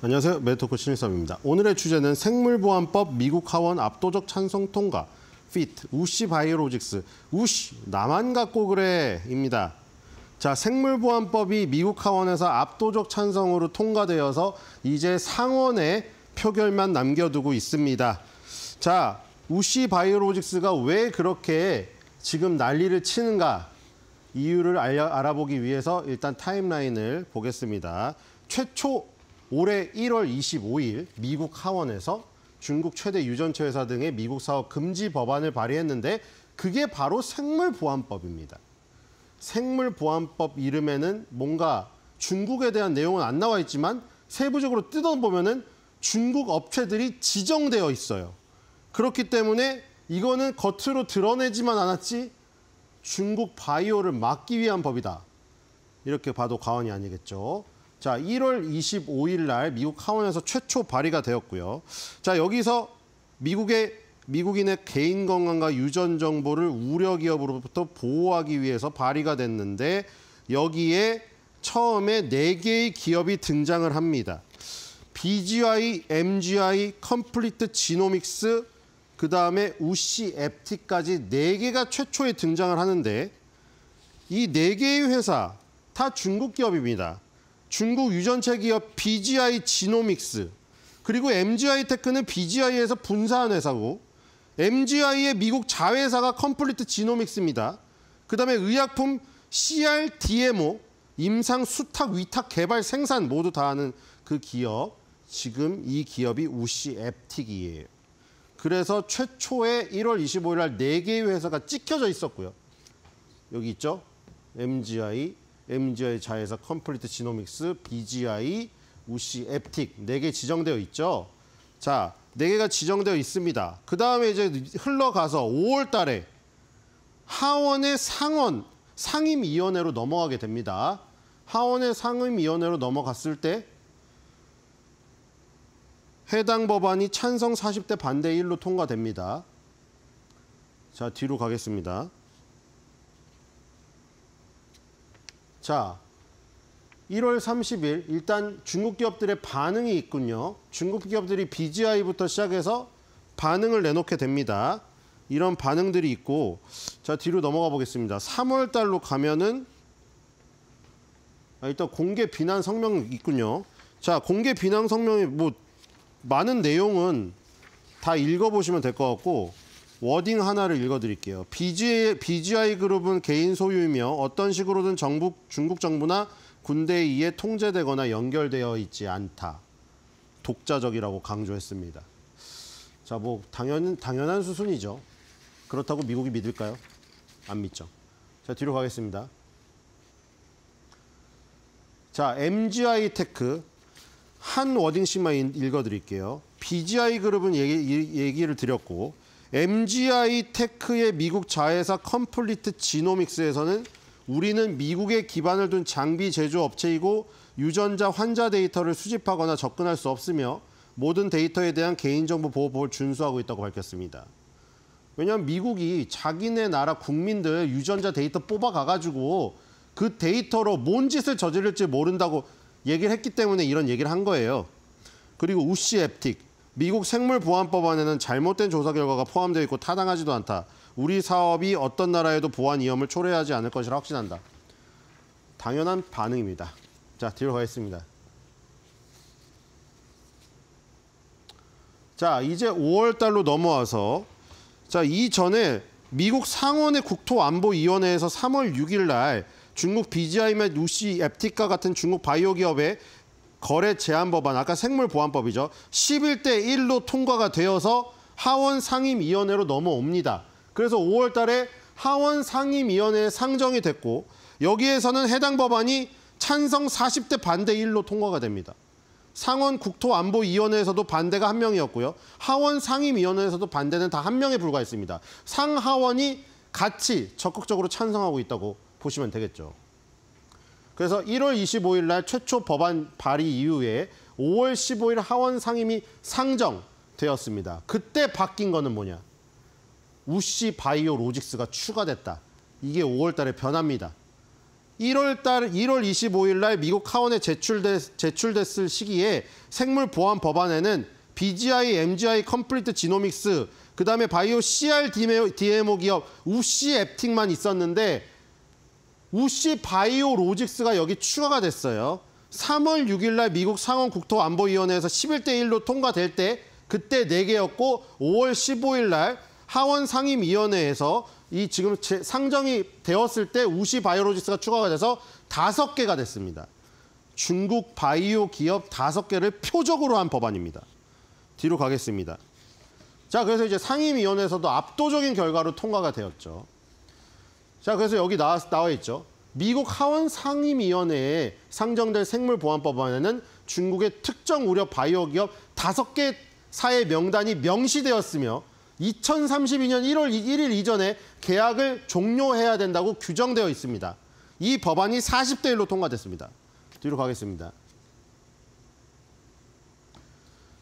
안녕하세요. 메토코 신일섭입니다. 오늘의 주제는 생물보안법 미국 하원 압도적 찬성 통과, FIT, 우시 바이오로직스, 우시 나만 갖고 그래입니다. 자, 생물보안법이 미국 하원에서 압도적 찬성으로 통과되어서 이제 상원에 표결만 남겨두고 있습니다. 자, 우시 바이오로직스가 왜 그렇게 지금 난리를 치는가 이유를 알아보기 위해서 일단 타임라인을 보겠습니다. 최초 올해 1월 25일 미국 하원에서 중국 최대 유전체 회사 등의 미국 사업 금지 법안을 발의했는데 그게 바로 생물보안법입니다. 생물보안법 이름에는 뭔가 중국에 대한 내용은 안 나와 있지만 세부적으로 뜯어보면 중국 업체들이 지정되어 있어요. 그렇기 때문에 이거는 겉으로 드러내지만 않았지 중국 바이오를 막기 위한 법이다. 이렇게 봐도 과언이 아니겠죠. 자, 1월 25일 날 미국 하원에서 최초 발의가 되었고요. 자, 여기서 미국의 미국인의 개인 건강과 유전 정보를 우려 기업으로부터 보호하기 위해서 발의가 됐는데 여기에 처음에 4개의 기업이 등장을 합니다. BGI, MGI, 컴플리트 지노믹스, 그다음에 u c f t 까지 4개가 최초에 등장을 하는데 이 4개의 회사 다 중국 기업입니다. 중국 유전체 기업 BGI 지노믹스 그리고 MGI 테크는 BGI에서 분사한 회사고 MGI의 미국 자회사가 컴플리트 지노믹스입니다. 그다음에 의약품 CRDMO 임상 수탁 위탁 개발 생산 모두 다 하는 그 기업 지금 이 기업이 UC 앱틱이에요. 그래서 최초의 1월 25일 날 4개의 회사가 찍혀져 있었고요. 여기 있죠? MGI, MGI 자회사 컴플리트 지노믹스, BGI, 우시, 앱틱 네개 지정되어 있죠. 자, 네 개가 지정되어 있습니다. 그 다음에 이제 흘러가서 5월 달에 하원의 상원, 상임위원회로 넘어가게 됩니다. 하원의 상임위원회로 넘어갔을 때 해당 법안이 찬성 40대 반대 1로 통과됩니다. 자, 뒤로 가겠습니다. 자, 1월 30일 일단 중국 기업들의 반응이 있군요. 중국 기업들이 BGI부터 시작해서 반응을 내놓게 됩니다. 이런 반응들이 있고 자 뒤로 넘어가 보겠습니다. 3월 달로 가면은 아, 일단 공개 비난 성명 이 있군요. 자 공개 비난 성명이 뭐 많은 내용은 다 읽어보시면 될 것 같고 워딩 하나를 읽어드릴게요. BGI, BGI 그룹은 개인 소유이며 어떤 식으로든 정부, 중국 정부나 군대에 의해 통제되거나 연결되어 있지 않다. 독자적이라고 강조했습니다. 자, 뭐 당연, 당연한 수순이죠. 그렇다고 미국이 믿을까요? 안 믿죠. 자, 뒤로 가겠습니다. 자, MGI 테크. 한 워딩씩만 읽어드릴게요. BGI 그룹은 얘기, 얘기를 드렸고 MGI 테크의 미국 자회사 컴플리트 지노믹스에서는 우리는 미국에 기반을 둔 장비 제조 업체이고 유전자 환자 데이터를 수집하거나 접근할 수 없으며 모든 데이터에 대한 개인정보 보호법을 준수하고 있다고 밝혔습니다. 왜냐하면 미국이 자기네 나라 국민들 유전자 데이터 뽑아가가지고 그 데이터로 뭔 짓을 저지를지 모른다고 얘기를 했기 때문에 이런 얘기를 한 거예요. 그리고 우시 앱틱, 미국 생물보안법안에는 잘못된 조사 결과가 포함되어 있고 타당하지도 않다. 우리 사업이 어떤 나라에도 보안 위험을 초래하지 않을 것이라 확신한다. 당연한 반응입니다. 자, 뒤로 가겠습니다. 자, 이제 5월 달로 넘어와서 자, 이전에 미국 상원의 국토안보위원회에서 3월 6일 날 중국 BGI맵 루시 앱틱과 같은 중국 바이오 기업의 거래 제한 법안, 아까 생물보안법이죠. 11대 1로 통과가 되어서 하원 상임위원회로 넘어옵니다. 그래서 5월 달에 하원 상임위원회에 상정이 됐고 여기에서는 해당 법안이 찬성 40대 반대 1로 통과가 됩니다. 상원 국토안보위원회에서도 반대가 한 명이었고요. 하원 상임위원회에서도 반대는 다 한 명에 불과했습니다. 상하원이 같이 적극적으로 찬성하고 있다고 보시면 되겠죠. 그래서 1월 25일 날 최초 법안 발의 이후에 5월 15일 하원 상임위 상정되었습니다. 그때 바뀐 거는 뭐냐? 우씨 바이오 로직스가 추가됐다. 이게 5월 달에 변합니다. 1월 달 1월 25일 날 미국 하원에 제출됐, 제출됐을 시기에 생물 보안 법안에는 BGI, MGI, 컴플리트 지노믹스, 그다음에 바이오 CR DMO 기업 우씨 앱틱만 있었는데 우씨 바이오로직스가 여기 추가가 됐어요. 3월 6일 날 미국 상원 국토안보위원회에서 11대 1로 통과될 때 그때 4개였고 5월 15일 날 하원 상임위원회에서 이 지금 상정이 되었을 때 우시 바이오로직스가 추가가 돼서 5개가 됐습니다. 중국 바이오 기업 5개를 표적으로 한 법안입니다. 뒤로 가겠습니다. 자, 그래서 이제 상임위원회에서도 압도적인 결과로 통과가 되었죠. 자, 그래서 여기 나, 나와 있죠. 미국 하원 상임위원회에 상정된 생물보안법안에는 중국의 특정 우려 바이오 기업 다섯 개 사의 명단이 명시되었으며 2032년 1월 1일 이전에 계약을 종료해야 된다고 규정되어 있습니다. 이 법안이 40대 1로 통과됐습니다. 뒤로 가겠습니다.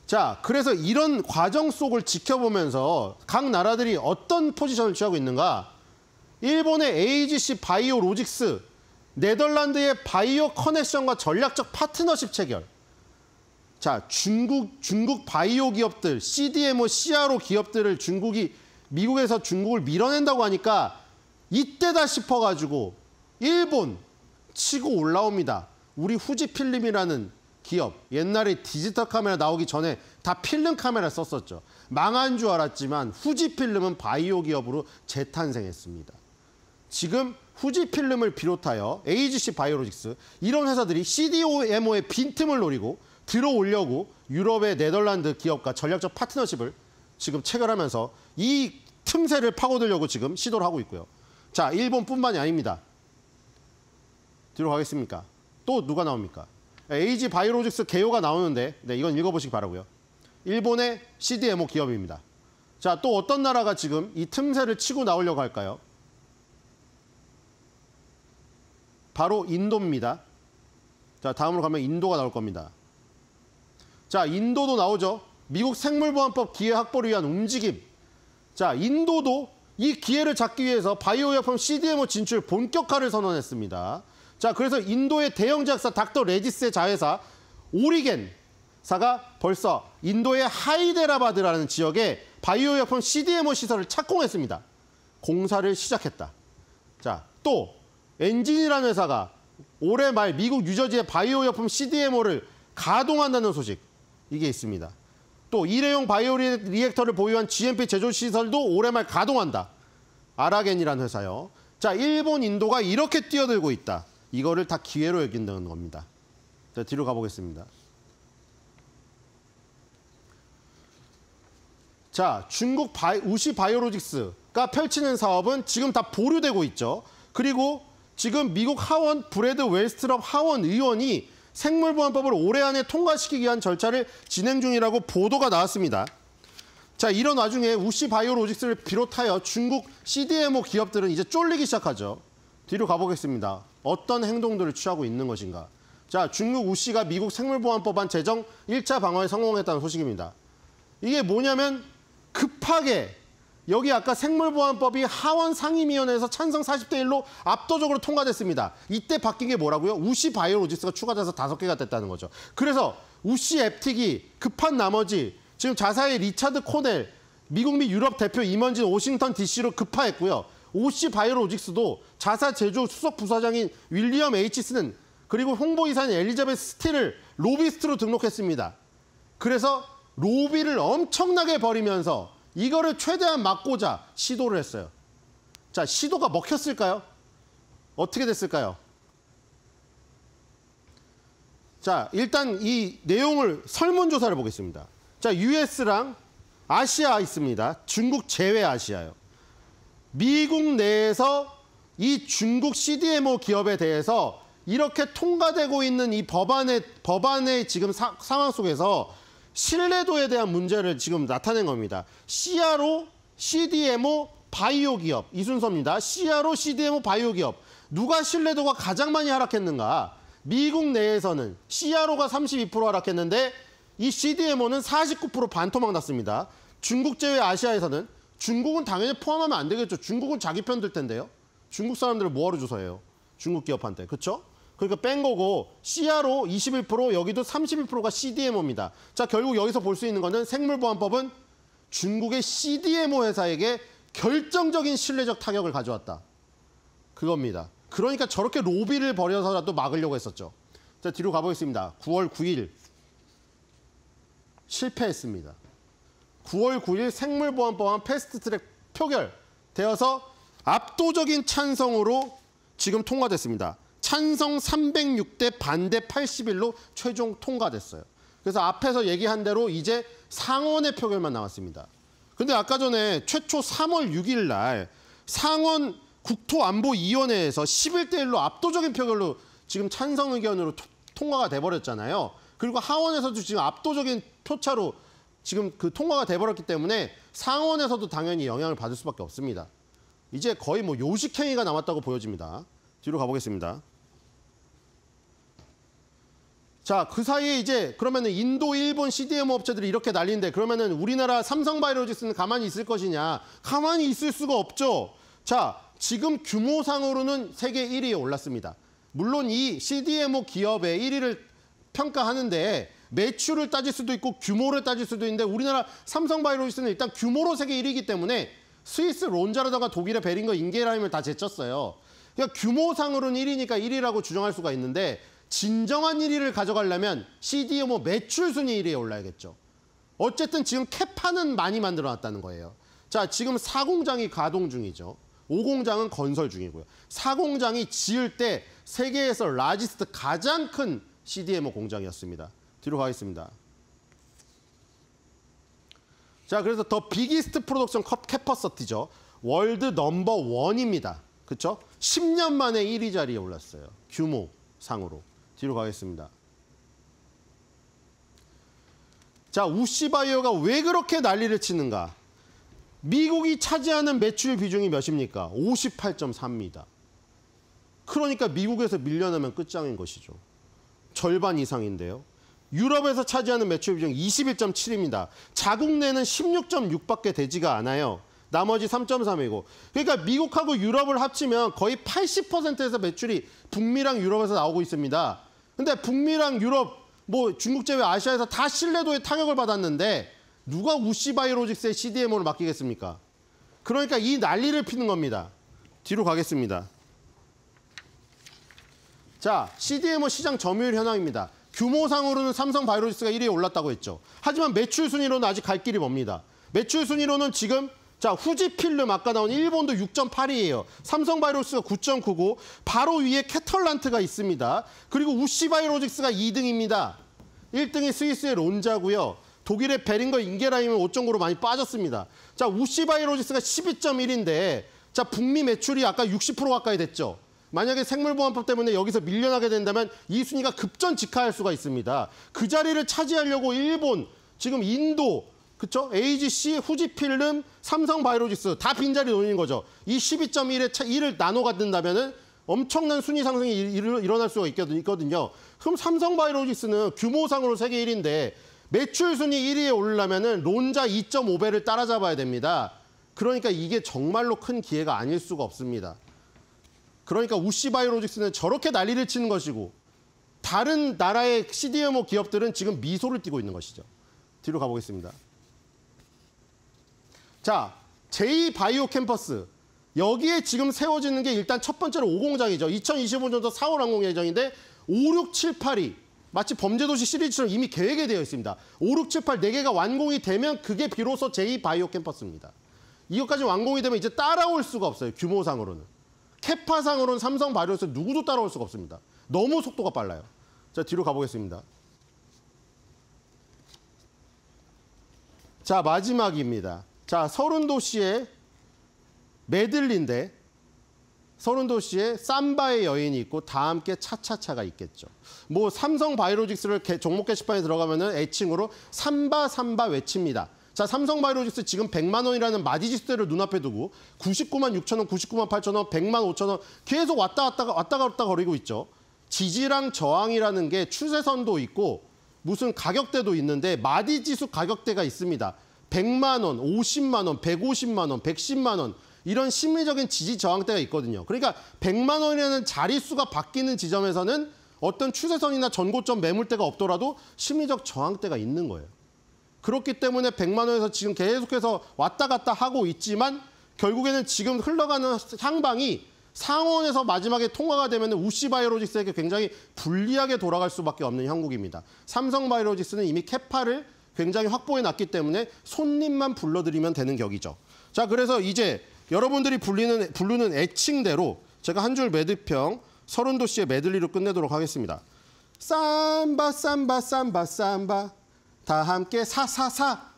자, 그래서 이런 과정 속을 지켜보면서 각 나라들이 어떤 포지션을 취하고 있는가 일본의 AGC 바이오 로직스, 네덜란드의 바이오 커넥션과 전략적 파트너십 체결. 자, 중국 중국 바이오 기업들, CDMO, CRO 기업들을 중국이 미국에서 중국을 밀어낸다고 하니까 이때다 싶어 가지고 일본 치고 올라옵니다. 우리 후지필름이라는 기업 옛날에 디지털 카메라 나오기 전에 다 필름 카메라 썼었죠. 망한 줄 알았지만 후지필름은 바이오 기업으로 재탄생했습니다. 지금 후지필름을 비롯하여 AGC 바이오로직스 이런 회사들이 CDMO의 빈틈을 노리고 들어오려고 유럽의 네덜란드 기업과 전략적 파트너십을 지금 체결하면서 이 틈새를 파고들려고 지금 시도를 하고 있고요. 자, 일본뿐만이 아닙니다. 들어 가겠습니까? 또 누가 나옵니까? AG 네, 바이오로직스 개요가 나오는데 네, 이건 읽어보시기 바라고요. 일본의 CDMO 기업입니다. 자, 또 어떤 나라가 지금 이 틈새를 치고 나오려고 할까요? 바로 인도입니다. 자, 다음으로 가면 인도가 나올 겁니다. 자, 인도도 나오죠. 미국 생물보안법 기회 확보를 위한 움직임. 자, 인도도 이 기회를 잡기 위해서 바이오약품 CDMO 진출 본격화를 선언했습니다. 자, 그래서 인도의 대형 제약사 닥터 레디스의 자회사 오리겐사가 벌써 인도의 하이데라바드라는 지역에 바이오약품 CDMO 시설을 착공했습니다. 공사를 시작했다. 자, 또 엔진이라는 회사가 올해 말 미국 유저지의 바이오 약품 CDMO를 가동한다는 소식 이게 있습니다. 또 일회용 바이오 리액터를 보유한 GMP 제조 시설도 올해 말 가동한다. 아라겐이라는 회사요. 자, 일본, 인도가 이렇게 뛰어들고 있다. 이거를 다 기회로 여긴다는 겁니다. 자, 뒤로 가보겠습니다. 자, 중국 바이, 우시 바이오로직스가 펼치는 사업은 지금 다 보류되고 있죠. 그리고 지금 미국 하원 브래드 웨스트럽 하원 의원이 생물보안법을 올해 안에 통과시키기 위한 절차를 진행 중이라고 보도가 나왔습니다. 자 이런 와중에 우씨 바이오로직스를 비롯하여 중국 CDMO 기업들은 이제 쫄리기 시작하죠. 뒤로 가보겠습니다. 어떤 행동들을 취하고 있는 것인가. 자 중국 우씨가 미국 생물보안법안 제정 1차 방어에 성공했다는 소식입니다. 이게 뭐냐면 급하게 여기 아까 생물보안법이 하원 상임위원회에서 찬성 40대 1로 압도적으로 통과됐습니다. 이때 바뀐 게 뭐라고요? 우시 바이오로직스가 추가돼서 다섯 개가 됐다는 거죠. 그래서 우시 앱틱이 급한 나머지 지금 자사의 리차드 코넬 미국 및 유럽 대표 임원진 오싱턴 DC로 급파했고요. 오시 바이오로직스도 자사 제조 수석 부사장인 윌리엄 H스는 그리고 홍보이사인 엘리자베스 스틸을 로비스트로 등록했습니다. 그래서 로비를 엄청나게 벌이면서 이거를 최대한 막고자 시도를 했어요. 자, 시도가 먹혔을까요? 어떻게 됐을까요? 자, 일단 이 내용을 설문조사를 보겠습니다. 자, US랑 아시아 있습니다. 중국 제외 아시아요. 미국 내에서 이 중국 CDMO 기업에 대해서 이렇게 통과되고 있는 이 법안의 법안의 지금 사, 상황 속에서 신뢰도에 대한 문제를 지금 나타낸 겁니다. CRO, CDMO, 바이오 기업 이 순서입니다. CRO, CDMO, 바이오 기업 누가 신뢰도가 가장 많이 하락했는가? 미국 내에서는 CRO가 32% 하락했는데 이 CDMO는 49% 반토막 났습니다. 중국 제외 아시아에서는 중국은 당연히 포함하면 안 되겠죠. 중국은 자기 편들 텐데요. 중국 사람들을 뭐하러 조사해요? 중국 기업한테. 그렇죠? 그러니까 뺀 거고 CRO 21% 여기도 31%가 CDMO입니다. 자 결국 여기서 볼 수 있는 거는 생물보안법은 중국의 CDMO 회사에게 결정적인 신뢰적 타격을 가져왔다. 그겁니다. 그러니까 저렇게 로비를 벌여서라도 막으려고 했었죠. 자 뒤로 가보겠습니다. 9월 9일 실패했습니다. 9월 9일 생물보안법안 패스트트랙 표결되어서 압도적인 찬성으로 지금 통과됐습니다. 찬성 306대 반대 81로 최종 통과됐어요. 그래서 앞에서 얘기한 대로 이제 상원의 표결만 남았습니다. 근데 아까 전에 최초 3월 6일 날 상원 국토안보위원회에서 11대 1로 압도적인 표결로 지금 찬성 의견으로 통과가 돼버렸잖아요. 그리고 하원에서도 지금 압도적인 표차로 지금 그 통과가 돼버렸기 때문에 상원에서도 당연히 영향을 받을 수밖에 없습니다. 이제 거의 뭐 요식행위가 남았다고 보여집니다. 뒤로 가보겠습니다. 자, 그 사이에 이제 그러면은 인도, 일본 c d m 업체들이 이렇게 난리인데 그러면은 우리나라 삼성 바이오로직스는 가만히 있을 것이냐? 가만히 있을 수가 없죠. 자, 지금 규모상으로는 세계 1위에 올랐습니다. 물론 이 CDMO 기업의 1위를 평가하는데 매출을 따질 수도 있고 규모를 따질 수도 있는데 우리나라 삼성 바이오로직스는 일단 규모로 세계 1위이기 때문에 스위스 론자르다가 독일의 베링거 인게라임을 다 제쳤어요. 그러니까 규모상으로는 1위니까 1위라고 주장할 수가 있는데 진정한 1위를 가져가려면 CDMO 뭐 매출 순위 1위에 올라야겠죠. 어쨌든 지금 캐파는 많이 만들어놨다는 거예요. 자, 지금 4공장이 가동 중이죠. 5공장은 건설 중이고요. 4공장이 지을 때 세계에서 라지스트 가장 큰 CDMO 뭐 공장이었습니다. 뒤로 가겠습니다. 자, 그래서 더 비기스트 프로덕션 컵 캐퍼서티죠. 월드 넘버 원입니다. 그렇죠? 10년 만에 1위 자리에 올랐어요. 규모 상으로. 뒤로 가겠습니다. 자, 우시바이오가왜 그렇게 난리를 치는가? 미국이 차지하는 매출 비중이 몇입니까? 58.3입니다. 그러니까 미국에서 밀려나면 끝장인 것이죠. 절반 이상인데요. 유럽에서 차지하는 매출 비중 21.7입니다. 자국 내는 16.6밖에 되지가 않아요. 나머지 3.3이고. 그러니까 미국하고 유럽을 합치면 거의 80%에서 매출이 북미랑 유럽에서 나오고 있습니다. 근데 북미랑 유럽, 뭐 중국 제외 아시아에서 다 신뢰도에 타격을 받았는데 누가 우씨 바이오로직스의 CDMO를 맡기겠습니까? 그러니까 이 난리를 피는 겁니다. 뒤로 가겠습니다. 자, CDMO 시장 점유율 현황입니다. 규모상으로는 삼성 바이오로직스가 1위에 올랐다고 했죠. 하지만 매출 순위로는 아직 갈 길이 멉니다. 매출 순위로는 지금 자, 후지필름 아까 나온 일본도 6.8이에요. 삼성바이오스가 9.9고 바로 위에 캐털란트가 있습니다. 그리고 우시바이오로직스가 2등입니다. 1등이 스위스의 론자고요. 독일의 베링거 인게라임은 5.9로 많이 빠졌습니다. 자, 우시바이오로직스가 12.1인데 자, 북미 매출이 아까 60% 가까이 됐죠. 만약에 생물보안법 때문에 여기서 밀려나게 된다면 이 순위가 급전 직하할 수가 있습니다. 그 자리를 차지하려고 일본, 지금 인도, 그쵸? 렇 AGC, 후지필름, 삼성바이오로직스 다 빈자리 노리는 거죠. 이 12.1에 1을 나눠 갖는다면 엄청난 순위 상승이 일어날 수가 있거든요. 그럼 삼성바이오로직스는 규모상으로 세계 1인데 매출 순위 1위에 오르려면 론자 2.5배를 따라잡아야 됩니다. 그러니까 이게 정말로 큰 기회가 아닐 수가 없습니다. 그러니까 우씨바이오로직스는 저렇게 난리를 치는 것이고 다른 나라의 CDMO 기업들은 지금 미소를 띠고 있는 것이죠. 뒤로 가보겠습니다. 자, 제2바이오 캠퍼스. 여기에 지금 세워지는 게 일단 첫 번째로 5공장이죠. 2025년도 4월 항공 예정인데 5, 6, 7, 8이 마치 범죄도시 시리즈처럼 이미 계획이 되어 있습니다. 5, 6, 7, 8 4개가 완공이 되면 그게 비로소 제2바이오 캠퍼스입니다. 이것까지 완공이 되면 이제 따라올 수가 없어요. 규모상으로는. 캐파상으로는 삼성 바이오에서 누구도 따라올 수가 없습니다. 너무 속도가 빨라요. 자, 뒤로 가보겠습니다. 자, 마지막입니다. 자, 서른도시의 메들린데 서른도시의 쌈바의 여인이 있고 다 함께 차차차가 있겠죠. 뭐 삼성 바이오직스를 종목 게시판에 들어가면 은 애칭으로 삼바 삼바 외칩니다. 자 삼성 바이오직스 지금 100만 원이라는 마디지수를 대 눈앞에 두고 99만 6천 원, 99만 8천 원, 100만 5천 원 계속 왔다 갔다 왔다 갔다 거리고 있죠. 지지랑 저항이라는 게 추세선도 있고 무슨 가격대도 있는데 마디지수 가격대가 있습니다. 100만 원, 50만 원, 150만 원, 110만 원 이런 심리적인 지지 저항대가 있거든요. 그러니까 100만 원이라는 자릿수가 바뀌는 지점에서는 어떤 추세선이나 전고점 매물대가 없더라도 심리적 저항대가 있는 거예요. 그렇기 때문에 100만 원에서 지금 계속해서 왔다 갔다 하고 있지만 결국에는 지금 흘러가는 향방이 상원에서 마지막에 통과가 되면 우씨바이오로직스에게 굉장히 불리하게 돌아갈 수밖에 없는 형국입니다. 삼성바이오로직스는 이미 캐파를 굉장히 확보해 놨기 때문에 손님만 불러드리면 되는 격이죠. 자, 그래서 이제 여러분들이 불리는, 부르는 애칭대로 제가 한 줄 매듭평 서른도 씨의 메들리로 끝내도록 하겠습니다. 쌈바쌈바쌈바쌈바다 함께 사사사.